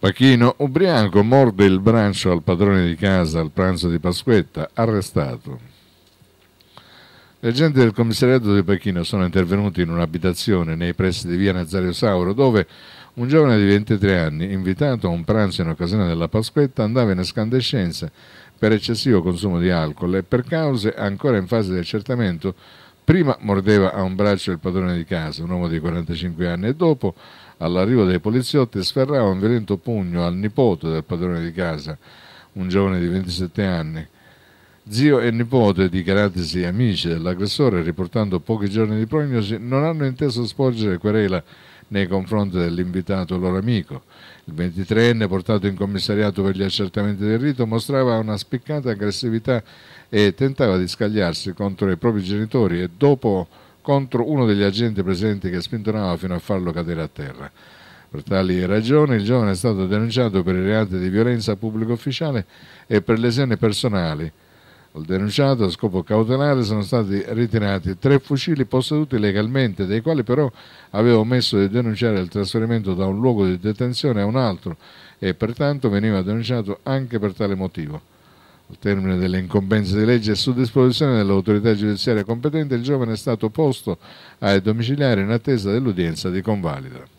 Pachino, ubriaco, morde il braccio al padrone di casa al pranzo di Pasquetta, arrestato. Le agenti del commissariato di Pechino sono intervenuti in un'abitazione nei pressi di via Nazario Sauro, dove un giovane di 23 anni, invitato a un pranzo in occasione della Pasquetta, andava in escandescenza per eccessivo consumo di alcol e per cause ancora in fase di accertamento Prima mordeva a un braccio il padrone di casa, un uomo di 45 anni, e dopo, all'arrivo dei poliziotti, sferrava un violento pugno al nipote del padrone di casa, un giovane di 27 anni. Zio e nipote dichiaratisi amici dell'aggressore, riportando pochi giorni di prognosi, non hanno inteso sporgere querela nei confronti dell'invitato loro amico. Il 23enne, portato in commissariato per gli accertamenti del rito, mostrava una spiccata aggressività e tentava di scagliarsi contro i propri genitori e dopo contro uno degli agenti presenti che spintonava fino a farlo cadere a terra. Per tali ragioni il giovane è stato denunciato per i reati di violenza pubblico ufficiale e per lesioni personali Col denunciato a scopo cautelare sono stati ritirati tre fucili posseduti legalmente, dei quali però aveva omesso di denunciare il trasferimento da un luogo di detenzione a un altro e pertanto veniva denunciato anche per tale motivo. Al termine delle incombenze di legge e su disposizione dell'autorità giudiziaria competente, il giovane è stato posto ai domiciliari in attesa dell'udienza di convalida.